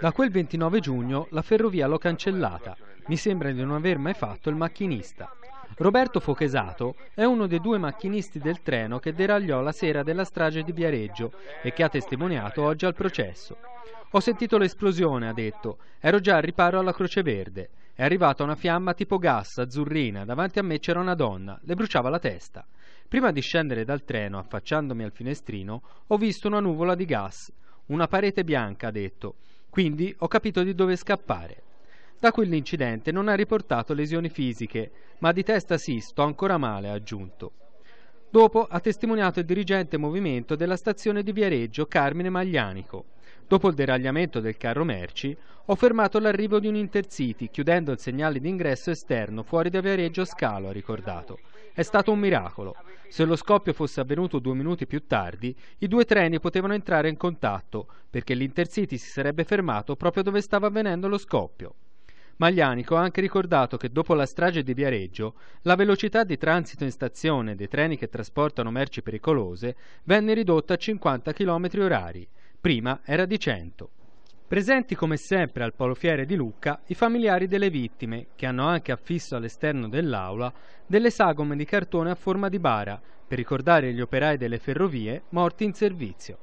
Da quel 29 giugno la ferrovia l'ho cancellata. Mi sembra di non aver mai fatto il macchinista. Roberto Fochesato è uno dei due macchinisti del treno che deragliò la sera della strage di Viareggio e che ha testimoniato oggi al processo. Ho sentito l'esplosione, ha detto. Ero già al riparo alla Croce Verde. È arrivata una fiamma tipo gas, azzurrina, davanti a me c'era una donna, le bruciava la testa. Prima di scendere dal treno, affacciandomi al finestrino, ho visto una nuvola di gas. Una parete bianca, ha detto. Quindi ho capito di dove scappare. Da quell'incidente non ha riportato lesioni fisiche, ma di testa sì, sto ancora male, ha aggiunto. Dopo ha testimoniato il dirigente movimento della stazione di Viareggio Carmine Maglianico. Dopo il deragliamento del carro merci, ho fermato l'arrivo di un intercity chiudendo il segnale d'ingresso esterno fuori da Viareggio Scalo, ha ricordato. È stato un miracolo. Se lo scoppio fosse avvenuto due minuti più tardi, i due treni potevano entrare in contatto, perché l'Intercity si sarebbe fermato proprio dove stava avvenendo lo scoppio. Maglianico ha anche ricordato che dopo la strage di Viareggio, la velocità di transito in stazione dei treni che trasportano merci pericolose venne ridotta a 50 km orari, prima era di 100. Presenti come sempre al Polofiere di Lucca i familiari delle vittime, che hanno anche affisso all'esterno dell'aula delle sagome di cartone a forma di bara, per ricordare gli operai delle ferrovie morti in servizio.